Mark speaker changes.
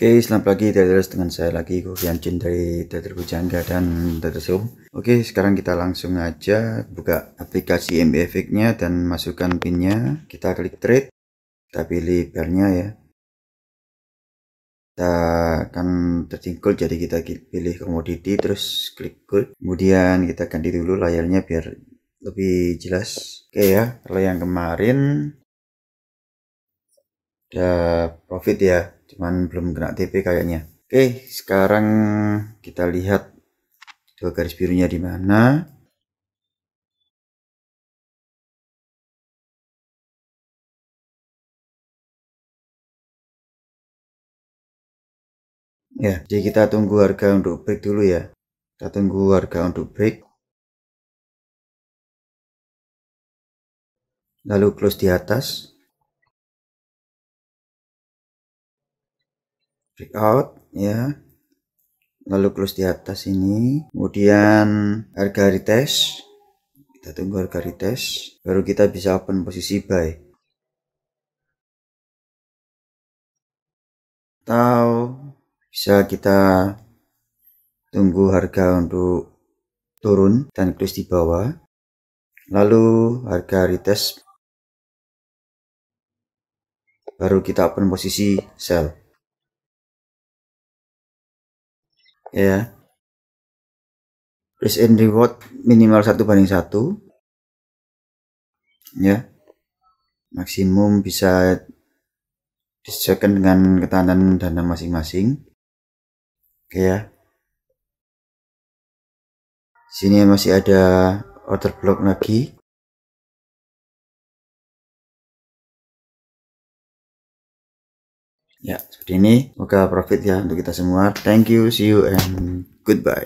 Speaker 1: Oke, selamat pagi Traders dengan saya lagi Koki Jin dari Trader Bujangga dan Trader Zoom. Oke, sekarang kita langsung aja buka aplikasi MBFX nya dan masukkan pinnya. Kita klik trade, kita pilih pair-nya ya. Kita akan tertinggal jadi kita pilih komoditi terus klik gold. Kemudian kita ganti dulu layarnya biar lebih jelas. Oke ya, kalau yang kemarin ada profit ya cuman belum kena TP kayaknya oke sekarang kita lihat dua garis birunya
Speaker 2: di mana ya jadi kita tunggu harga untuk break dulu ya kita tunggu harga untuk break lalu close di atas
Speaker 1: check out ya lalu close di atas ini kemudian harga retest kita tunggu harga retest baru kita bisa open posisi
Speaker 2: buy atau bisa kita tunggu harga untuk
Speaker 1: turun dan close di bawah lalu harga retest
Speaker 2: baru kita open posisi sell ya risk and reward minimal satu banding satu ya
Speaker 1: maksimum bisa disesuaikan dengan ketahanan dana
Speaker 2: masing-masing oke ya sini masih ada order block lagi ya seperti ini semoga profit ya untuk kita semua thank you see you and goodbye